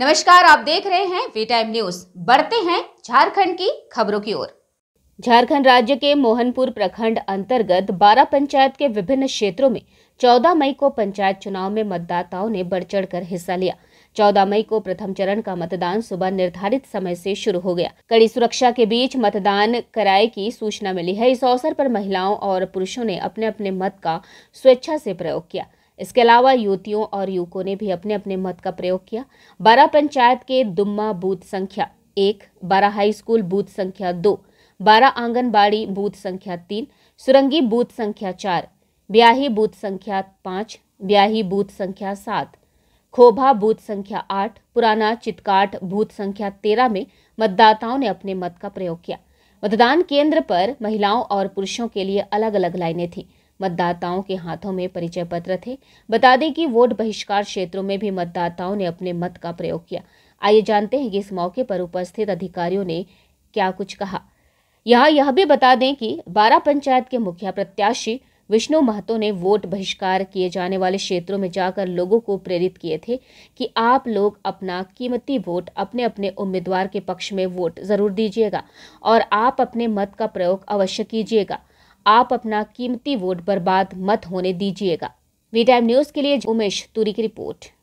नमस्कार आप देख रहे हैं वी टाइम न्यूज बढ़ते हैं झारखंड की खबरों की ओर झारखंड राज्य के मोहनपुर प्रखंड अंतर्गत 12 पंचायत के विभिन्न क्षेत्रों में 14 मई को पंचायत चुनाव में मतदाताओं ने बढ़ चढ़ कर हिस्सा लिया 14 मई को प्रथम चरण का मतदान सुबह निर्धारित समय से शुरू हो गया कड़ी सुरक्षा के बीच मतदान कराए की सूचना मिली है इस अवसर पर महिलाओं और पुरुषों ने अपने अपने मत का स्वेच्छा से प्रयोग किया इसके अलावा युवतियों और युवकों ने भी अपने अपने मत का प्रयोग किया बारह पंचायत के दुम्मा बूथ संख्या एक बारह हाई स्कूल बूथ संख्या दो बारह आंगनबाड़ी बूथ संख्या तीन सुरंगी बूथ संख्या चार ब्याही बूथ संख्या पाँच ब्याही बूथ संख्या सात खोभा बूथ संख्या आठ पुराना चितकाट बूथ संख्या तेरह में मतदाताओं ने अपने मत का प्रयोग किया मतदान केंद्र पर महिलाओं और पुरुषों के लिए अलग अलग लाइनें थीं मतदाताओं के हाथों में परिचय पत्र थे बता दें कि वोट बहिष्कार क्षेत्रों में भी मतदाताओं ने अपने मत का प्रयोग किया आइए जानते हैं कि इस मौके पर उपस्थित अधिकारियों ने क्या कुछ कहा यहाँ यह भी बता दें कि बारह पंचायत के मुखिया प्रत्याशी विष्णु महतो ने वोट बहिष्कार किए जाने वाले क्षेत्रों में जाकर लोगों को प्रेरित किए थे कि आप लोग अपना कीमती वोट अपने अपने उम्मीदवार के पक्ष में वोट जरूर दीजिएगा और आप अपने मत का प्रयोग अवश्य कीजिएगा आप अपना कीमती वोट बर्बाद मत होने दीजिएगा वी टाइम न्यूज़ के लिए उमेश तुरी की रिपोर्ट